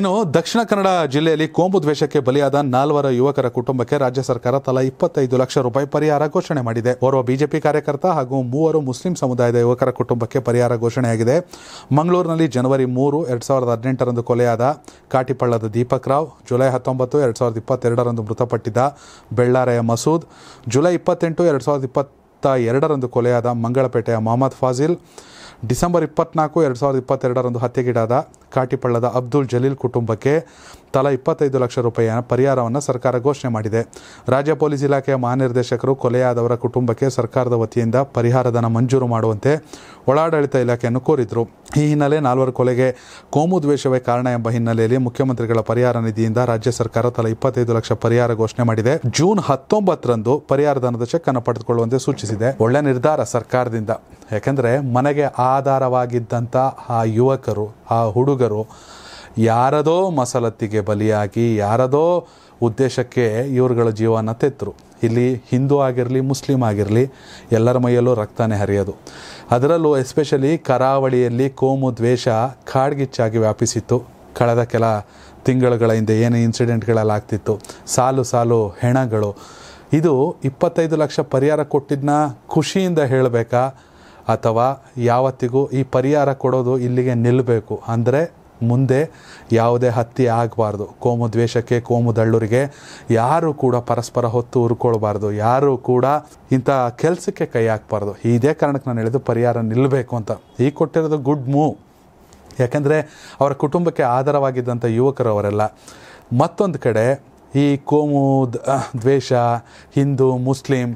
ಇನ್ನು ದಕ್ಷಿಣ ಕನ್ನಡ ಜಿಲ್ಲೆಯಲ್ಲಿ ಕೋಂಬು ದ್ವೇಷಕ್ಕೆ ಬಲಿಯಾದ ನಾಲ್ವರ ಯುವಕರ ಕುಟುಂಬಕ್ಕೆ ರಾಜ್ಯ ಸರ್ಕಾರ ತಲಾ ಇಪ್ಪತ್ತೈದು ಲಕ್ಷ ರೂಪಾಯಿ ಪರಿಹಾರ ಘೋಷಣೆ ಮಾಡಿದೆ ಓರ್ವ ಬಿಜೆಪಿ ಕಾರ್ಯಕರ್ತ ಹಾಗೂ ಮೂವರು ಮುಸ್ಲಿಂ ಸಮುದಾಯದ ಯುವಕರ ಕುಟುಂಬಕ್ಕೆ ಪರಿಹಾರ ಘೋಷಣೆಯಾಗಿದೆ ಮಂಗಳೂರಿನಲ್ಲಿ ಜನವರಿ ಮೂರು ಎರಡು ಸಾವಿರದ ಹದಿನೆಂಟರಂದು ಕೊಲೆಯಾದ ಕಾಟಿಪಳ್ಳದ ದೀಪಕ್ ರಾವ್ ಜುಲೈ ಹತ್ತೊಂಬತ್ತು ಎರಡು ಸಾವಿರದ ಇಪ್ಪತ್ತೆರಡರಂದು ಮೃತಪಟ್ಟಿದ್ದ ಬೆಳ್ಳಾರೆಯ ಮಸೂದ್ ಜುಲೈ ಇಪ್ಪತ್ತೆಂಟು ಎರಡು ಸಾವಿರದ ಇಪ್ಪತ್ತ ಎರಡರಂದು ಕೊಲೆಯಾದ ಮಂಗಳಪೇಟೆಯ ಮೊಹಮ್ಮದ್ ಫಾಜಿಲ್ ಡಿಸೆಂಬರ್ ಇಪ್ಪತ್ನಾಲ್ಕು ಎರಡು ಸಾವಿರದ ಇಪ್ಪತ್ತೆರಡರಂದು ಹತ್ಯೆಗೀಡಾದ ಕಾಟಿಪಳ್ಳದ ಅಬ್ದುಲ್ ಜಲೀಲ್ ಕುಟುಂಬಕ್ಕೆ ತಲಾ ಇಪ್ಪತ್ತೈದು ಲಕ್ಷ ರೂಪಾಯಿಯ ಪರಿಹಾರವನ್ನು ಸರ್ಕಾರ ಘೋಷಣೆ ಮಾಡಿದೆ ರಾಜ್ಯ ಪೊಲೀಸ್ ಇಲಾಖೆಯ ಮಹಾನಿರ್ದೇಶಕರು ಕೊಲೆಯಾದವರ ಕುಟುಂಬಕ್ಕೆ ಸರ್ಕಾರದ ವತಿಯಿಂದ ಪರಿಹಾರಧನ ಮಂಜೂರು ಮಾಡುವಂತೆ ಒಳಾಡಳಿತ ಇಲಾಖೆಯನ್ನು ಕೋರಿದರು ಈ ಹಿನ್ನೆಲೆ ನಾಲ್ವರು ಕೊಲೆಗೆ ಕೋಮು ದ್ವೇಷವೇ ಕಾರಣ ಎಂಬ ಹಿನ್ನೆಲೆಯಲ್ಲಿ ಮುಖ್ಯಮಂತ್ರಿಗಳ ಪರಿಹಾರ ನಿಧಿಯಿಂದ ರಾಜ್ಯ ಸರ್ಕಾರ ತಲಾ ಇಪ್ಪತ್ತೈದು ಲಕ್ಷ ಪರಿಹಾರ ಘೋಷಣೆ ಮಾಡಿದೆ ಜೂನ್ ಹತ್ತೊಂಬತ್ತರಂದು ಪರಿಹಾರಧನದ ಚೆಕ್ ಅನ್ನು ಪಡೆದುಕೊಳ್ಳುವಂತೆ ಸೂಚಿಸಿದೆ ಒಳ್ಳೆ ನಿರ್ಧಾರ ಸರ್ಕಾರದಿಂದ ಯಾಕೆಂದರೆ ಮನೆಗೆ ಆಧಾರವಾಗಿದ್ದಂಥ ಆ ಯುವಕರು ಆ ಹುಡುಗ ಹುಡುಗರು ಯಾರದೋ ಮಸಲತ್ತಿಗೆ ಬಲಿಯಾಗಿ ಯಾರದೋ ಉದ್ದೇಶಕ್ಕೆ ಇವರುಗಳ ಜೀವನ ತೆತ್ತರು ಇಲ್ಲಿ ಹಿಂದೂ ಆಗಿರಲಿ ಮುಸ್ಲಿಂ ಆಗಿರಲಿ ಎಲ್ಲರ ಮೈಯಲ್ಲೂ ರಕ್ತನೇ ಹರಿಯೋದು ಅದರಲ್ಲೂ ಎಸ್ಪೆಷಲಿ ಕರಾವಳಿಯಲ್ಲಿ ಕೋಮು ದ್ವೇಷ ಕಾಡ್ಗಿಚ್ಚಾಗಿ ವ್ಯಾಪಿಸಿತ್ತು ಕಳೆದ ಕೆಲ ತಿಂಗಳುಗಳ ಹಿಂದೆ ಏನು ಇನ್ಸಿಡೆಂಟ್ಗಳೆಲ್ಲ ಆಗ್ತಿತ್ತು ಸಾಲು ಸಾಲು ಹೆಣಗಳು ಇದು ಇಪ್ಪತ್ತೈದು ಲಕ್ಷ ಪರಿಹಾರ ಕೊಟ್ಟಿದ್ದನ್ನ ಖುಷಿಯಿಂದ ಹೇಳಬೇಕಾ ಅಥವಾ ಯಾವತ್ತಿಗೂ ಈ ಪರಿಹಾರ ಕೊಡೋದು ಇಲ್ಲಿಗೆ ನಿಲ್ಲಬೇಕು ಅಂದರೆ ಮುಂದೆ ಯಾವುದೇ ಹತ್ತಿ ಆಗಬಾರ್ದು ಕೋಮು ದ್ವೇಷಕ್ಕೆ ಕೋಮು ದಳ್ಳೂರಿಗೆ ಯಾರೂ ಕೂಡ ಪರಸ್ಪರ ಹೊತ್ತು ಹುರ್ಕೊಳ್ಬಾರ್ದು ಯಾರೂ ಕೂಡ ಇಂಥ ಕೆಲಸಕ್ಕೆ ಕೈ ಹಾಕಬಾರ್ದು ಇದೇ ಕಾರಣಕ್ಕೆ ನಾನು ಹೇಳಿದ್ದು ಪರಿಹಾರ ನಿಲ್ಲಬೇಕು ಅಂತ ಈ ಕೊಟ್ಟಿರೋದು ಗುಡ್ ಮೂವ್ ಯಾಕೆಂದರೆ ಅವರ ಕುಟುಂಬಕ್ಕೆ ಆಧಾರವಾಗಿದ್ದಂಥ ಯುವಕರು ಅವರೆಲ್ಲ ಮತ್ತೊಂದು ಕಡೆ ಈ ಕೋಮು ದ್ವೇಷ ಹಿಂದೂ ಮುಸ್ಲಿಂ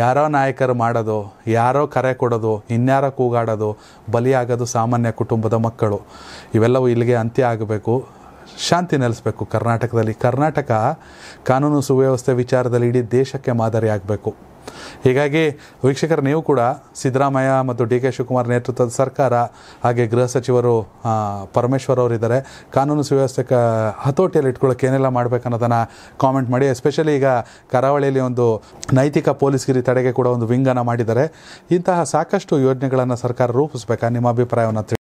ಯಾರೋ ನಾಯಕರು ಮಾಡೋದು ಯಾರೋ ಕರೆ ಕೊಡೋದು ಇನ್ಯಾರೋ ಕೂಗಾಡೋದು ಬಲಿಯಾಗೋದು ಸಾಮಾನ್ಯ ಕುಟುಂಬದ ಮಕ್ಕಳು ಇವೆಲ್ಲವೂ ಇಲ್ಲಿಗೆ ಅಂತ್ಯ ಆಗಬೇಕು ಶಾಂತಿ ನೆಲೆಸಬೇಕು ಕರ್ನಾಟಕದಲ್ಲಿ ಕರ್ನಾಟಕ ಕಾನೂನು ಸುವ್ಯವಸ್ಥೆ ವಿಚಾರದಲ್ಲಿ ಇಡೀ ದೇಶಕ್ಕೆ ಮಾದರಿಯಾಗಬೇಕು ಹೀಗಾಗಿ ವೀಕ್ಷಕರು ನೀವು ಕೂಡ ಸಿದ್ದರಾಮಯ್ಯ ಮತ್ತು ಡಿ ಕೆ ಶಿವಕುಮಾರ್ ನೇತೃತ್ವದ ಸರ್ಕಾರ ಹಾಗೆ ಗೃಹ ಸಚಿವರು ಪರಮೇಶ್ವರ್ ಅವರಿದ್ದಾರೆ ಕಾನೂನು ಸುವ್ಯವಸ್ಥೆ ಕ ಹತೋಟಿಯಲ್ಲಿ ಇಟ್ಕೊಳ್ಳೋಕೆ ಏನೆಲ್ಲ ಮಾಡಬೇಕನ್ನೋದನ್ನು ಕಾಮೆಂಟ್ ಮಾಡಿ ಎಸ್ಪೆಷಲಿ ಈಗ ಕರಾವಳಿಯಲ್ಲಿ ಒಂದು ನೈತಿಕ ಪೊಲೀಸ್ಗಿರಿ ತಡೆಗೆ ಕೂಡ ಒಂದು ವಿಂಗನ ಮಾಡಿದ್ದಾರೆ ಇಂತಹ ಸಾಕಷ್ಟು ಯೋಜನೆಗಳನ್ನು ಸರ್ಕಾರ ರೂಪಿಸಬೇಕಾ ನಿಮ್ಮ ಅಭಿಪ್ರಾಯವನ್ನು